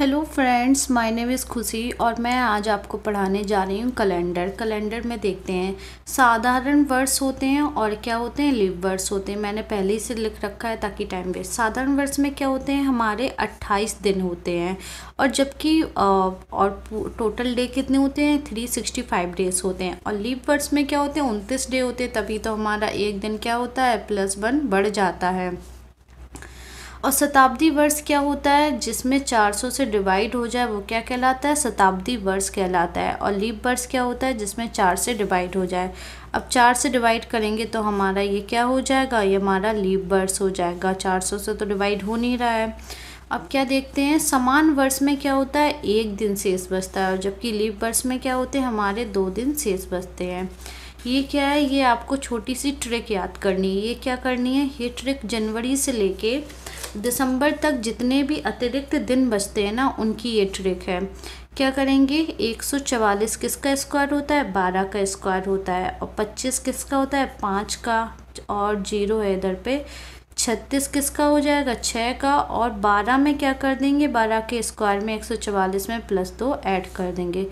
Hello friends my name is Khushi और मैं आज आपको पढ़ाने जा रही हूँ कैलेंडर कैलेंडर में देखते हैं साधारण वर्ष होते हैं और क्या होते हैं लिव वर्ष होते हैं मैंने पहले ही से लिख रखा है ताकि टाइम वेस्ट साधारण वर्ष में क्या होते हैं हमारे 28 दिन होते हैं और जबकि और टोटल डे कितने होते हैं थ्री सिक्सटी फाइव डेज़ होते हैं और लिव वर्ष में क्या होते हैं उनतीस डे होते हैं तभी तो हमारा एक दिन क्या होता है प्लस वन बढ़ जाता है और शताब्दी वर्ष क्या होता है जिसमें 400 से डिवाइड हो जाए वो क्या कहलाता है शताब्दी वर्ष कहलाता है और लीप वर्ष क्या होता है जिसमें चार से डिवाइड हो जाए अब चार से डिवाइड करेंगे तो हमारा ये क्या हो जाएगा ये हमारा लीप वर्ष हो जाएगा 400 से तो डिवाइड हो नहीं रहा है अब क्या देखते हैं समान वर्ष में क्या होता है एक दिन शेष बचता है और जबकि लीप वर्ष में क्या होते हैं हमारे दो दिन शेष बचते हैं ये क्या है ये आपको छोटी सी ट्रिक याद करनी है ये क्या करनी है ये ट्रिक जनवरी से लेके दिसंबर तक जितने भी अतिरिक्त दिन बचते हैं ना उनकी ये ट्रिक है क्या करेंगे 144 किसका स्क्वायर होता है 12 का स्क्वायर होता है और 25 किसका होता है 5 का और जीरो है इधर पे छत्तीस किसका हो जाएगा छः का और बारह में क्या कर देंगे बारह के स्क्वायर में एक सौ चवालीस में प्लस दो ऐड कर देंगे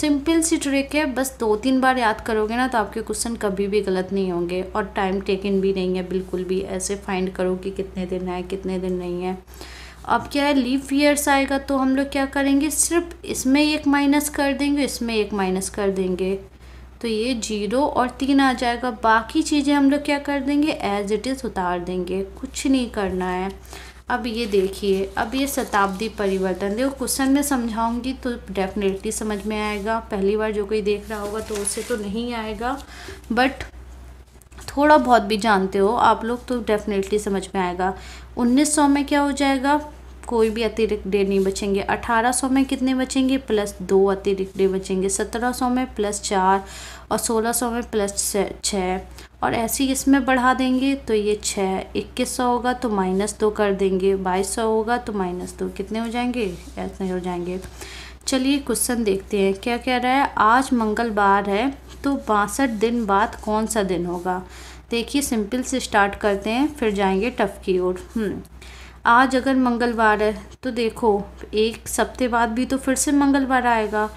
सिंपल सी ट्रिक है बस दो तीन बार याद करोगे ना तो आपके क्वेश्चन कभी भी गलत नहीं होंगे और टाइम टेकन भी नहीं है बिल्कुल भी ऐसे फाइंड करो कि कितने दिन है कितने दिन नहीं है अब क्या है लीव ईयर्स आएगा तो हम लोग क्या करेंगे सिर्फ इसमें एक माइनस कर देंगे इसमें एक माइनस कर देंगे तो ये जीरो और तीन आ जाएगा बाकी चीज़ें हम लोग क्या कर देंगे एज इट इज़ उतार देंगे कुछ नहीं करना है अब ये देखिए अब ये शताब्दी परिवर्तन देखो क्वेश्चन में समझाऊंगी तो डेफिनेटली समझ में आएगा पहली बार जो कोई देख रहा होगा तो उससे तो नहीं आएगा बट थोड़ा बहुत भी जानते हो आप लोग तो डेफिनेटली समझ में आएगा 1900 में क्या हो जाएगा कोई भी अतिरिक्त डे नहीं बचेंगे 1800 में कितने बचेंगे प्लस दो अतिरिक्त डे बचेंगे 1700 में प्लस चार और 1600 में प्लस छः और ऐसे इसमें बढ़ा देंगे तो ये छः इक्कीस सौ होगा तो माइनस दो कर देंगे बाईस सौ होगा तो माइनस दो कितने हो जाएंगे ऐसे हो जाएंगे चलिए क्वेश्चन देखते हैं क्या कह रहा है आज मंगलवार है तो बासठ दिन बाद कौन सा दिन होगा देखिए सिंपल से स्टार्ट करते हैं फिर जाएंगे टफ की ओर हम्म। आज अगर मंगलवार है तो देखो एक सप्ते बाद भी तो फिर से मंगलवार आएगा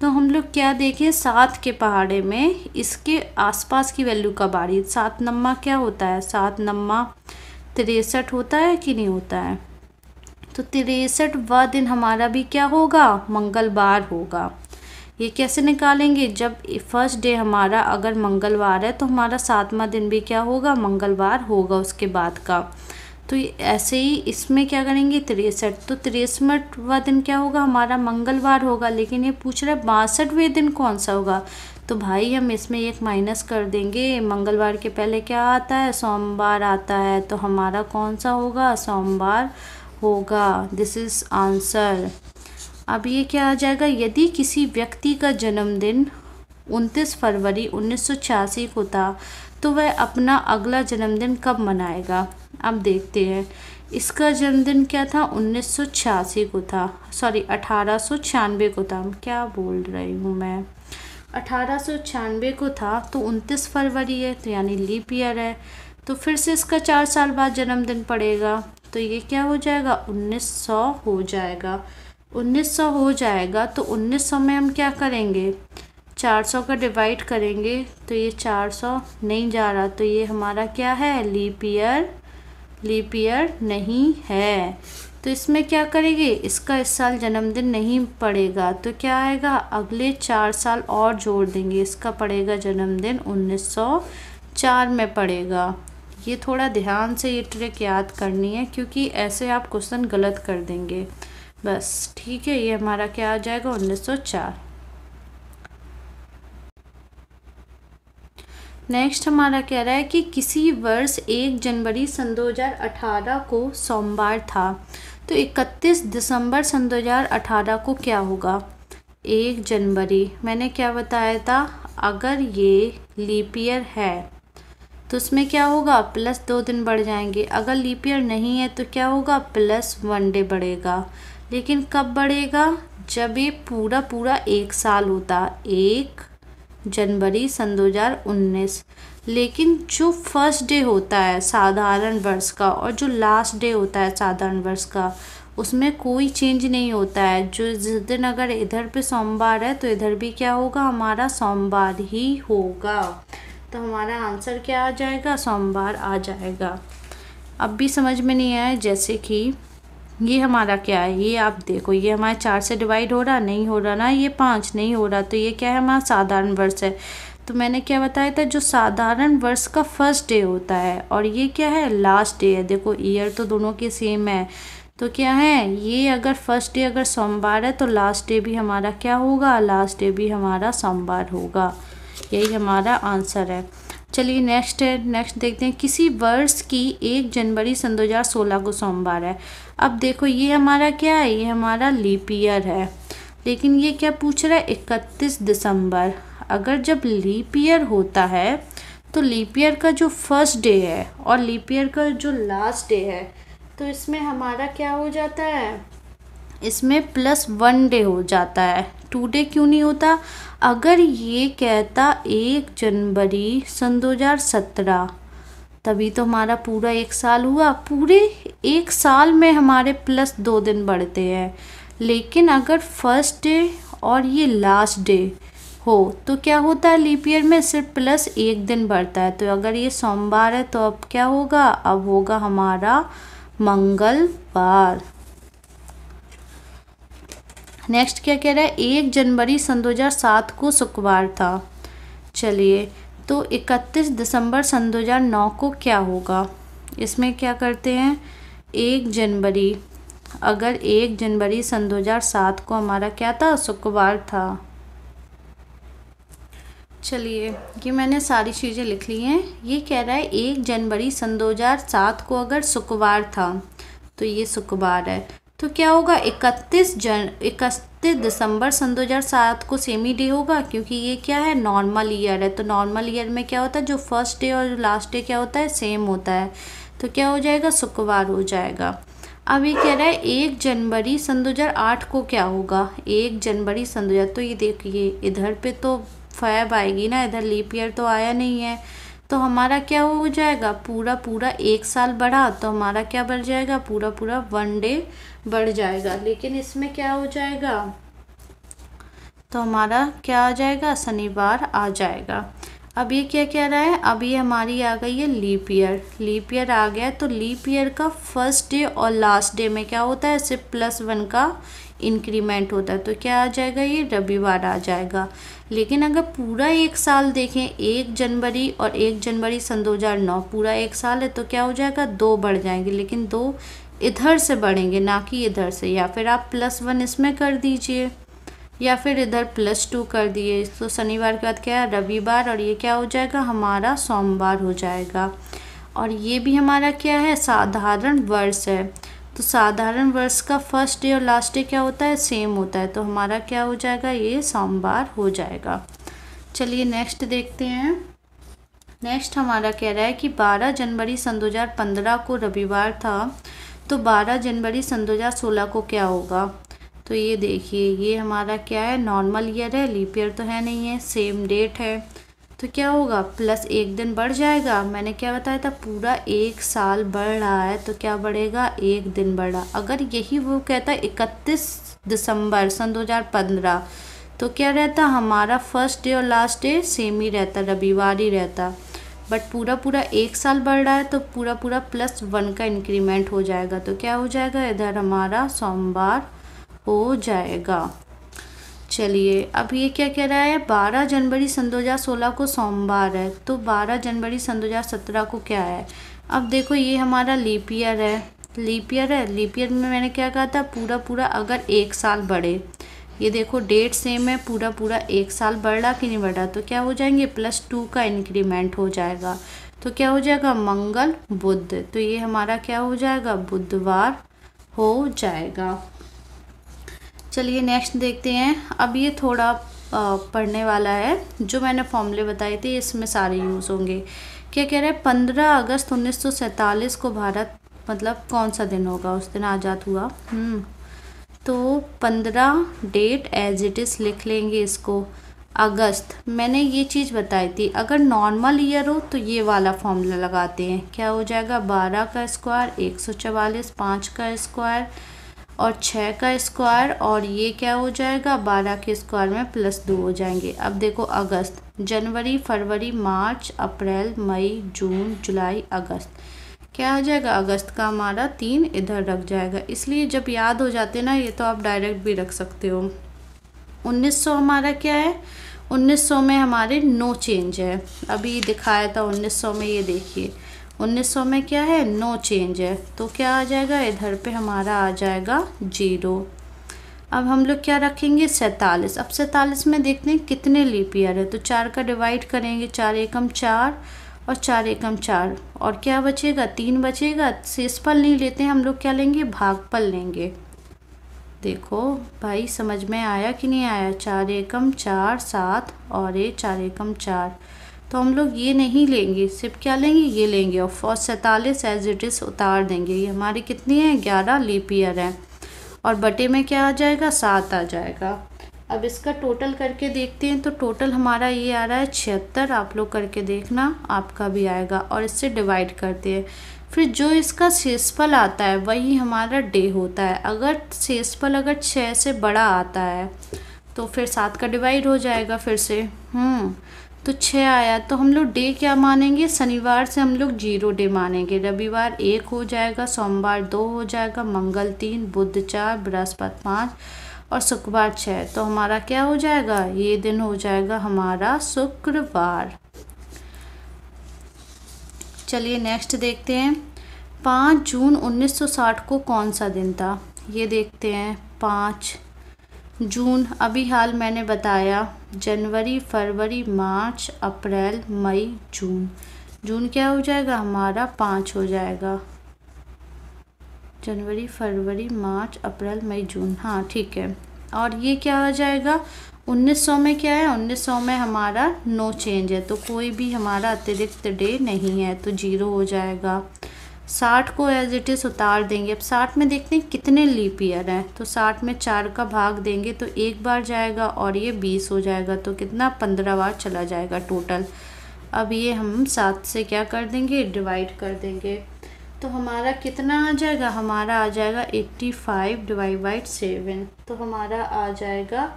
तो हम लोग क्या देखें सात के पहाड़े में इसके आसपास की वैल्यू कब आ रही है सात नम्मा क्या होता है सात नम्मा तिरसठ होता है कि नहीं होता है तो तिरसठ व दिन हमारा भी क्या होगा मंगलवार होगा ये कैसे निकालेंगे जब फर्स्ट डे हमारा अगर मंगलवार है तो हमारा सातवां दिन भी क्या होगा मंगलवार होगा उसके बाद का तो ऐसे ही इसमें क्या करेंगे तिरसठ तो तिरसठवा दिन क्या होगा हमारा मंगलवार होगा लेकिन ये पूछ रहा है बासठवें दिन कौन सा होगा तो भाई हम इसमें एक माइनस कर देंगे मंगलवार के पहले क्या आता है सोमवार आता है तो हमारा कौन सा होगा सोमवार होगा दिस इज़ आंसर अब ये क्या आ जाएगा यदि किसी व्यक्ति का जन्मदिन 29 फरवरी उन्नीस को था तो वह अपना अगला जन्मदिन कब मनाएगा अब देखते हैं इसका जन्मदिन क्या था उन्नीस को था सॉरी अठारह को था क्या बोल रही हूँ मैं अठारह को था तो उनतीस फरवरी है तो यानी लीप ईयर है तो फिर से इसका चार साल बाद जन्मदिन पड़ेगा तो ये क्या हो जाएगा 1900 हो जाएगा 1900 हो जाएगा तो 1900 में हम क्या करेंगे 400 का डिवाइड करेंगे तो ये 400 नहीं जा रहा तो ये हमारा क्या है लीप ईयर लीप ईयर नहीं है तो इसमें क्या करेगी इसका इस साल जन्मदिन नहीं पड़ेगा तो क्या आएगा अगले चार साल और जोड़ देंगे इसका पड़ेगा जन्मदिन 1904 में पड़ेगा ये थोड़ा ध्यान से ये ट्रिक याद करनी है क्योंकि ऐसे आप क्वेश्चन गलत कर देंगे बस ठीक है ये हमारा क्या आ जाएगा 1904 नेक्स्ट हमारा कह रहा है कि किसी वर्ष एक जनवरी सन 2018 को सोमवार था तो 31 दिसंबर सन 2018 को क्या होगा एक जनवरी मैंने क्या बताया था अगर ये लीपियर है तो उसमें क्या होगा प्लस दो दिन बढ़ जाएंगे अगर लीपियर नहीं है तो क्या होगा प्लस वन डे बढ़ेगा लेकिन कब बढ़ेगा जब ये पूरा पूरा एक साल होता एक जनवरी सन 2019 लेकिन जो फर्स्ट डे होता है साधारण वर्ष का और जो लास्ट डे होता है साधारण वर्ष का उसमें कोई चेंज नहीं होता है जो जिस दिन अगर इधर पे सोमवार है तो इधर भी क्या होगा हमारा सोमवार ही होगा तो हमारा आंसर क्या आ जाएगा सोमवार आ जाएगा अब भी समझ में नहीं आया जैसे कि ये हमारा क्या है ये आप देखो ये हमारे चार से डिवाइड हो रहा नहीं हो रहा ना ये पाँच नहीं हो रहा तो ये क्या है हमारा साधारण वर्ष है तो मैंने क्या बताया था जो साधारण वर्ष का फर्स्ट डे होता है और ये क्या है लास्ट डे है देखो ईयर तो दोनों के सेम है तो क्या है ये अगर फर्स्ट डे अगर सोमवार है तो लास्ट डे भी हमारा क्या होगा लास्ट डे भी हमारा सोमवार होगा यही हमारा आंसर है चलिए नेक्स्ट है नेक्स्ट देखते हैं किसी वर्ष की एक जनवरी सन सोलह को सोमवार है अब देखो ये हमारा क्या है ये हमारा लीप ईयर है लेकिन ये क्या पूछ रहा है इकतीस दिसंबर अगर जब लीप ईयर होता है तो लीप ईयर का जो फर्स्ट डे है और लीप ईयर का जो लास्ट डे है तो इसमें हमारा क्या हो जाता है इसमें प्लस वन डे हो जाता है टू डे क्यों नहीं होता अगर ये कहता एक जनवरी सन 2017 तभी तो हमारा पूरा एक साल हुआ पूरे एक साल में हमारे प्लस दो दिन बढ़ते हैं लेकिन अगर फर्स्ट डे और ये लास्ट डे हो तो क्या होता है लीप ईयर में सिर्फ प्लस एक दिन बढ़ता है तो अगर ये सोमवार है तो अब क्या होगा अब होगा हमारा मंगलवार नेक्स्ट क्या कह रहा है एक जनवरी सन 2007 को शुक्रवार था चलिए तो 31 दिसंबर सन 2009 को क्या होगा इसमें क्या करते हैं एक जनवरी अगर एक जनवरी सन 2007 को हमारा क्या था शुक्रवार था चलिए ये मैंने सारी चीज़ें लिख ली हैं ये कह रहा है एक जनवरी सन 2007 को अगर शुक्रवार था तो ये शुक्रवार है तो क्या होगा इकतीस जन इकतीस दिसंबर सन 2007 को सेमी डे होगा क्योंकि ये क्या है नॉर्मल ईयर है तो नॉर्मल ईयर में क्या होता है जो फर्स्ट डे और लास्ट डे क्या होता है सेम होता है तो क्या हो जाएगा शुक्रवार हो जाएगा अब ये कह रहा है एक जनवरी सन 2008 को क्या होगा एक जनवरी सन हजार तो ये देखिए इधर पे तो फैब आएगी ना इधर लीप ईयर तो आया नहीं है तो हमारा क्या हो जाएगा पूरा पूरा एक साल बढ़ा तो हमारा क्या बढ़ जाएगा पूरा पूरा वन डे बढ़ जाएगा लेकिन इसमें क्या हो जाएगा तो हमारा क्या आ जाएगा शनिवार आ जाएगा अब ये क्या कह रहा है अब ये हमारी आ गई है लीप ईयर लीप ईयर आ गया तो लीप ईयर का फर्स्ट डे और लास्ट डे में क्या होता है सिर्फ प्लस वन का इंक्रीमेंट होता है तो क्या आ जाएगा ये रविवार आ जाएगा लेकिन अगर पूरा एक साल देखें एक जनवरी और एक जनवरी सन 2009 पूरा एक साल है तो क्या हो जाएगा दो बढ़ जाएंगे लेकिन दो इधर से बढ़ेंगे ना कि इधर से या फिर आप प्लस वन इसमें कर दीजिए या फिर इधर प्लस टू कर दिए तो शनिवार के बाद क्या है रविवार और ये क्या हो जाएगा हमारा सोमवार हो जाएगा और ये भी हमारा क्या है साधारण वर्ष है तो साधारण वर्ष का फर्स्ट डे और लास्ट डे क्या होता है सेम होता है तो हमारा क्या हो जाएगा ये सोमवार हो जाएगा चलिए नेक्स्ट देखते हैं नेक्स्ट हमारा कह रहा है कि 12 जनवरी सन 2015 को रविवार था तो 12 जनवरी सन 2016 को क्या होगा तो ये देखिए ये हमारा क्या है नॉर्मल ईयर है लीप ईयर तो है नहीं है सेम डेट है तो क्या होगा प्लस एक दिन बढ़ जाएगा मैंने क्या बताया था पूरा एक साल बढ़ रहा है तो क्या बढ़ेगा एक दिन बढ़ा अगर यही वो कहता इकतीस दिसंबर सन 2015 तो क्या रहता हमारा फर्स्ट डे और लास्ट डे सेम ही रहता रविवार ही रहता बट पूरा पूरा एक साल बढ़ रहा है तो पूरा पूरा प्लस वन का इंक्रीमेंट हो जाएगा तो क्या हो जाएगा इधर हमारा सोमवार हो जाएगा चलिए अब ये क्या कह रहा है बारह जनवरी सन सोलह को सोमवार है तो बारह जनवरी सन सत्रह को क्या है अब देखो ये हमारा लीप ईयर है लीप ईयर है लीप ईयर में मैंने क्या कहा था पूरा पूरा अगर एक साल बढ़े ये देखो डेट सेम है पूरा पूरा एक साल बढ़ रहा कि नहीं बढ़ रहा तो क्या हो जाएंगे प्लस टू का इंक्रीमेंट हो जाएगा तो क्या हो जाएगा मंगल बुध तो ये हमारा क्या हो जाएगा बुधवार हो जाएगा चलिए नेक्स्ट देखते हैं अब ये थोड़ा पढ़ने वाला है जो मैंने फॉर्मूले बताए थे इसमें सारे यूज़ होंगे क्या कह रहे हैं पंद्रह अगस्त उन्नीस को भारत मतलब कौन सा दिन होगा उस दिन आज़ाद हुआ हम्म। तो पंद्रह डेट एज इट इज़ लिख लेंगे इसको अगस्त मैंने ये चीज़ बताई थी अगर नॉर्मल ईयर हो तो ये वाला फॉर्मूला लगाते हैं क्या हो जाएगा बारह का स्क्वायर एक सौ चवालीस पाँच का स्क्वायर और छः का स्क्वायर और ये क्या हो जाएगा बारह के स्क्वायर में प्लस दो हो जाएंगे अब देखो अगस्त जनवरी फरवरी मार्च अप्रैल मई जून जुलाई अगस्त क्या हो जाएगा अगस्त का हमारा तीन इधर रख जाएगा इसलिए जब याद हो जाते हैं ना ये तो आप डायरेक्ट भी रख सकते हो 1900 हमारा क्या है 1900 में हमारे नो चेंज है अभी दिखाया था 1900 में ये देखिए 1900 में क्या है नो चेंज है तो क्या आ जाएगा इधर पे हमारा आ जाएगा जीरो अब हम लोग क्या रखेंगे सैंतालीस अब सैंतालीस में देखते हैं कितने लीप ईयर है तो चार का डिवाइड करेंगे चार एकम चार और चार एकम चार और क्या बचेगा तीन बचेगा शेषफल नहीं लेते हम लोग क्या लेंगे भागफल लेंगे देखो भाई समझ में आया कि नहीं आया चार एकम चार सात और ए चार एकम चार तो हम लोग ये नहीं लेंगे सिर्फ क्या लेंगे ये लेंगे और फॉर सैंतालीस एज इट इज़ उतार देंगे ये हमारी कितनी है ग्यारह लीपियर है और बटे में क्या आ जाएगा सात आ जाएगा अब इसका टोटल करके देखते हैं तो टोटल हमारा ये आ रहा है छिहत्तर आप लोग करके देखना आपका भी आएगा और इससे डिवाइड करते हैं फिर जो इसका शेषफल आता है वही हमारा डे होता है अगर सेसपल अगर छः से बड़ा आता है तो फिर सात का डिवाइड हो जाएगा फिर से हम्म। तो छः आया तो हम लोग डे क्या मानेंगे शनिवार से हम लोग जीरो डे मानेंगे रविवार एक हो जाएगा सोमवार दो हो जाएगा मंगल तीन बुध चार बृहस्पति पाँच और शुक्रवार छः तो हमारा क्या हो जाएगा ये दिन हो जाएगा हमारा शुक्रवार चलिए नेक्स्ट देखते हैं पाँच जून 1960 को कौन सा दिन था ये देखते हैं पाँच जून अभी हाल मैंने बताया जनवरी फरवरी मार्च अप्रैल मई जून जून क्या हो जाएगा हमारा पाँच हो जाएगा जनवरी फरवरी मार्च अप्रैल मई जून हाँ ठीक है और ये क्या हो जाएगा 1900 में क्या है 1900 में हमारा नो चेंज है तो कोई भी हमारा अतिरिक्त डे नहीं है तो जीरो हो जाएगा साठ को एज इट इज़ उतार देंगे अब साठ में देखते हैं कितने लीप ईयर हैं तो साठ में चार का भाग देंगे तो एक बार जाएगा और ये बीस हो जाएगा तो कितना पंद्रह बार चला जाएगा टोटल अब ये हम सात से क्या कर देंगे डिवाइड कर देंगे तो हमारा कितना आ जाएगा हमारा आ जाएगा eighty five divide by seven तो हमारा आ जाएगा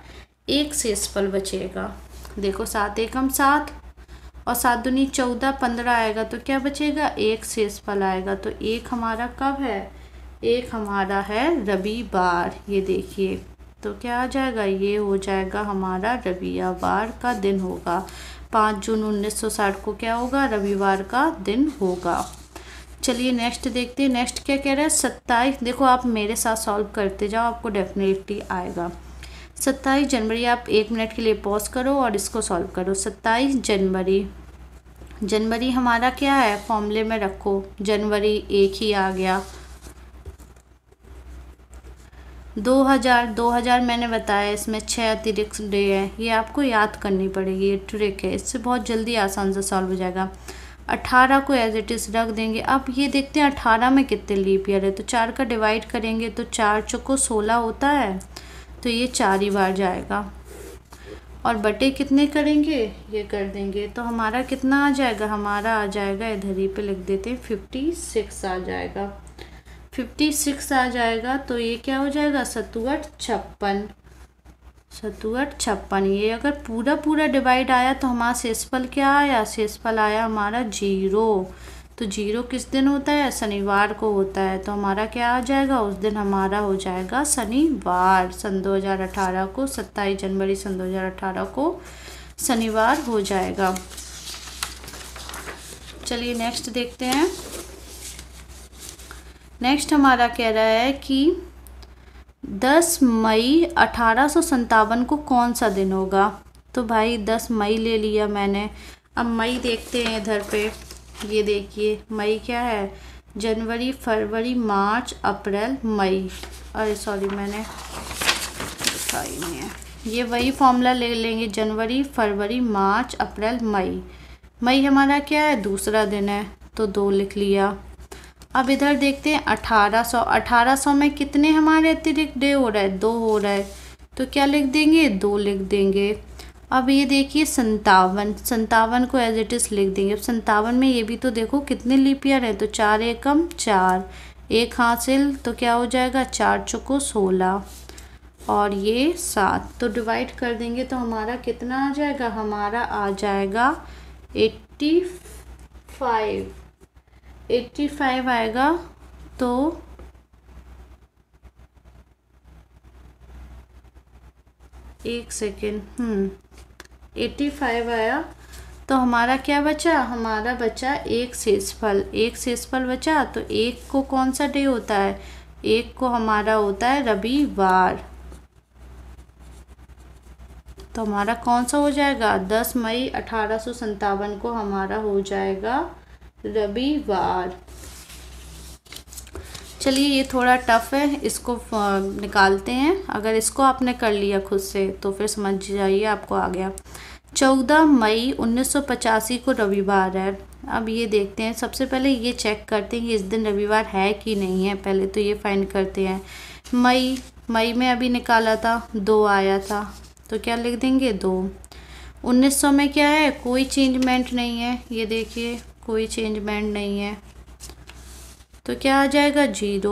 एक सेसपल सेसफल बचेगा देखो सात एक हम सात और सात दुनी चौदह पंद्रह आएगा तो क्या बचेगा एक शेष फल आएगा तो एक हमारा कब है एक हमारा है रविवार ये देखिए तो क्या आ जाएगा ये हो जाएगा हमारा रविवार का दिन होगा पाँच जून उन्नीस सौ साठ को क्या होगा रविवार का दिन होगा चलिए नेक्स्ट देखते हैं नेक्स्ट क्या कह रहा है सत्ताईस देखो आप मेरे साथ सॉल्व करते जाओ आपको डेफिनेटली आएगा सत्ताईस जनवरी आप एक मिनट के लिए पॉज करो और इसको सॉल्व करो सत्ताईस जनवरी जनवरी हमारा क्या है फॉर्मूले में रखो जनवरी एक ही आ गया दो हज़ार दो हज़ार मैंने बताया इसमें छः अतिरिक्त डे है ये आपको याद करनी पड़ेगी ये ट्रिक है इससे बहुत जल्दी आसान से सॉल्व हो जाएगा अठारह को एज इट इज़ रख देंगे अब ये देखते हैं अठारह में कितने लीप ईयर है तो चार का डिवाइड करेंगे तो चार चौको सोलह होता है तो ये चार ही बार जाएगा और बटे कितने करेंगे ये कर देंगे तो हमारा कितना आ जाएगा हमारा आ जाएगा इधर ही पे लिख देते हैं फिफ्टी सिक्स आ जाएगा फिफ्टी सिक्स आ जाएगा तो ये क्या हो जाएगा सतुअट छप्पन सतुअट छप्पन ये अगर पूरा पूरा डिवाइड आया तो हमारा शेषफल क्या आया शेषफल आया हमारा जीरो तो जीरो किस दिन होता है शनिवार को होता है तो हमारा क्या आ जाएगा उस दिन हमारा हो जाएगा शनिवार सन 2018 को 27 जनवरी सन 2018 को शनिवार हो जाएगा चलिए नेक्स्ट देखते हैं नेक्स्ट हमारा कह रहा है कि 10 मई अठारह को कौन सा दिन होगा तो भाई 10 मई ले लिया मैंने अब मई देखते हैं इधर पे ये देखिए मई क्या है जनवरी फरवरी मार्च अप्रैल मई अरे सॉरी मैंने लिखा नहीं है ये वही फॉर्मूला ले लेंगे जनवरी फरवरी मार्च अप्रैल मई मई हमारा क्या है दूसरा दिन है तो दो लिख लिया अब इधर देखते हैं अठारह सौ अठारह सौ में कितने हमारे अतिरिक्त डे हो रहा है दो हो रहा है तो क्या लिख देंगे दो लिख देंगे अब ये देखिए संतावन संतावन को एज इट इज़ लिख देंगे अब संतावन में ये भी तो देखो कितने लिपियर हैं तो चार एकम चार एक हासिल तो क्या हो जाएगा चार चुको सोलह और ये सात तो डिवाइड कर देंगे तो हमारा कितना आ जाएगा हमारा आ जाएगा एट्टी फाइव एट्टी फाइव आएगा तो एक सेकेंड एटी फाइव आया तो हमारा क्या बचा हमारा बचा एक शेषफल एक शेषफल बचा तो एक को कौन सा डे होता है एक को हमारा होता है रविवार तो हमारा कौन सा हो जाएगा दस मई अठारह सौ को हमारा हो जाएगा रविवार चलिए ये थोड़ा टफ है इसको निकालते हैं अगर इसको आपने कर लिया खुद से तो फिर समझ जाइए आपको आ गया चौदह मई उन्नीस को रविवार है अब ये देखते हैं सबसे पहले ये चेक करते हैं कि इस दिन रविवार है कि नहीं है पहले तो ये फाइंड करते हैं मई मई में अभी निकाला था दो आया था तो क्या लिख देंगे दो 1900 में क्या है कोई चेंजमेंट नहीं है ये देखिए कोई चेंजमेंट नहीं है तो क्या आ जाएगा जीरो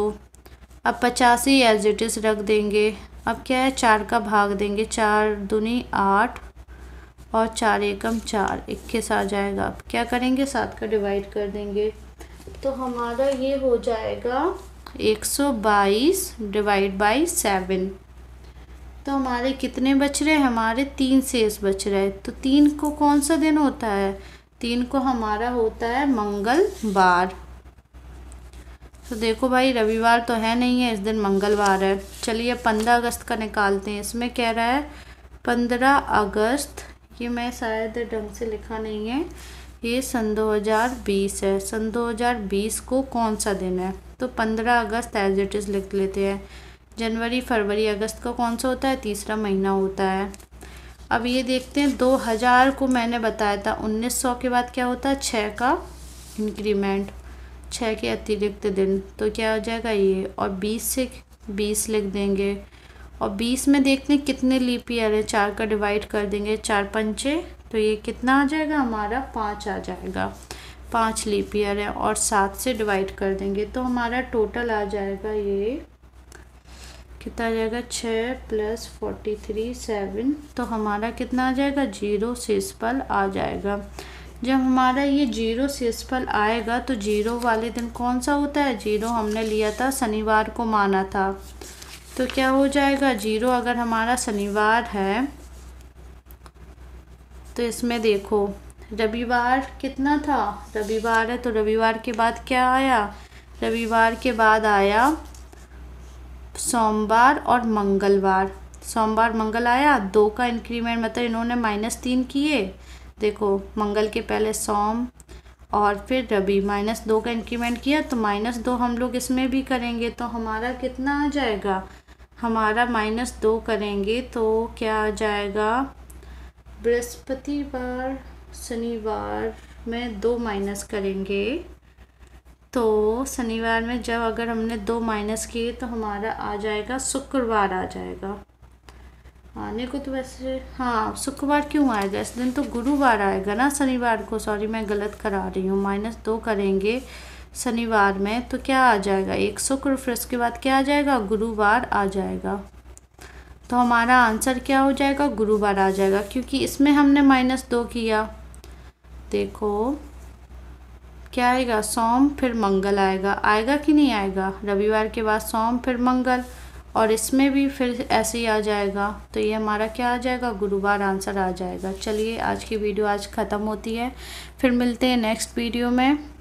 अब पचासी एज इट इज़ रख देंगे अब क्या है चार का भाग देंगे चार दुनी आठ और चार एकम चार इक्कीस आ जाएगा अब क्या करेंगे सात का डिवाइड कर देंगे तो हमारा ये हो जाएगा एक सौ बाईस डिवाइड बाई सेवन तो हमारे कितने बच रहे हैं हमारे तीन शेष बच रहे हैं तो तीन को कौन सा दिन होता है तीन को हमारा होता है मंगलवार तो देखो भाई रविवार तो है नहीं है इस दिन मंगलवार है चलिए पंद्रह अगस्त का निकालते हैं इसमें कह रहा है पंद्रह अगस्त ये मैं शायद ढंग से लिखा नहीं है ये सन 2020 है सन 2020 को कौन सा दिन है तो पंद्रह अगस्त एज इट इज़ लिख लेते हैं जनवरी फरवरी अगस्त का कौन सा होता है तीसरा महीना होता है अब ये देखते हैं हज़ार को मैंने बताया था सौ के बाद क्या होता है छः का इंक्रीमेंट छः के अतिरिक्त दिन तो क्या हो जाएगा ये और बीस से बीस लिख देंगे और बीस में देखते हैं कितने लीप ईयर है चार का डिवाइड कर देंगे चार पंचे तो ये कितना आ जाएगा हमारा पाँच आ जाएगा पाँच लीप ईयर है और सात से डिवाइड कर देंगे तो हमारा टोटल आ जाएगा ये कितना आ जाएगा छः प्लस फोर्टी थ्री सेवन तो हमारा कितना आ जाएगा जीरो से आ जाएगा जब हमारा ये जीरो सेसफल आएगा तो जीरो वाले दिन कौन सा होता है जीरो हमने लिया था शनिवार को माना था तो क्या हो जाएगा जीरो अगर हमारा शनिवार है तो इसमें देखो रविवार कितना था रविवार है तो रविवार के बाद क्या आया रविवार के बाद आया सोमवार और मंगलवार सोमवार मंगल आया दो का इंक्रीमेंट मतलब इन्होंने माइनस तीन किए देखो मंगल के पहले सोम और फिर रबी माइनस दो का इंक्रीमेंट किया तो माइनस दो हम लोग इसमें भी करेंगे तो हमारा कितना आ जाएगा हमारा माइनस दो करेंगे तो क्या आ जाएगा बृहस्पतिवार शनिवार में दो माइनस करेंगे तो शनिवार में जब अगर हमने दो माइनस किए तो हमारा आ जाएगा शुक्रवार आ जाएगा आने हाँ, को तो वैसे हाँ शुक्रवार क्यों आएगा इस दिन तो गुरुवार आएगा ना शनिवार को सॉरी मैं गलत करा रही हूँ माइनस दो करेंगे शनिवार में तो क्या आ जाएगा एक शुक्र फिर उसके बाद क्या आ जाएगा गुरुवार आ जाएगा तो हमारा आंसर क्या हो जाएगा गुरुवार आ जाएगा क्योंकि इसमें हमने माइनस दो किया देखो क्या आएगा सोम फिर मंगल आएगा आएगा कि नहीं आएगा रविवार के बाद सोम फिर मंगल और इसमें भी फिर ऐसे ही आ जाएगा तो ये हमारा क्या आ जाएगा गुरुवार आंसर आ जाएगा चलिए आज की वीडियो आज ख़त्म होती है फिर मिलते हैं नेक्स्ट वीडियो में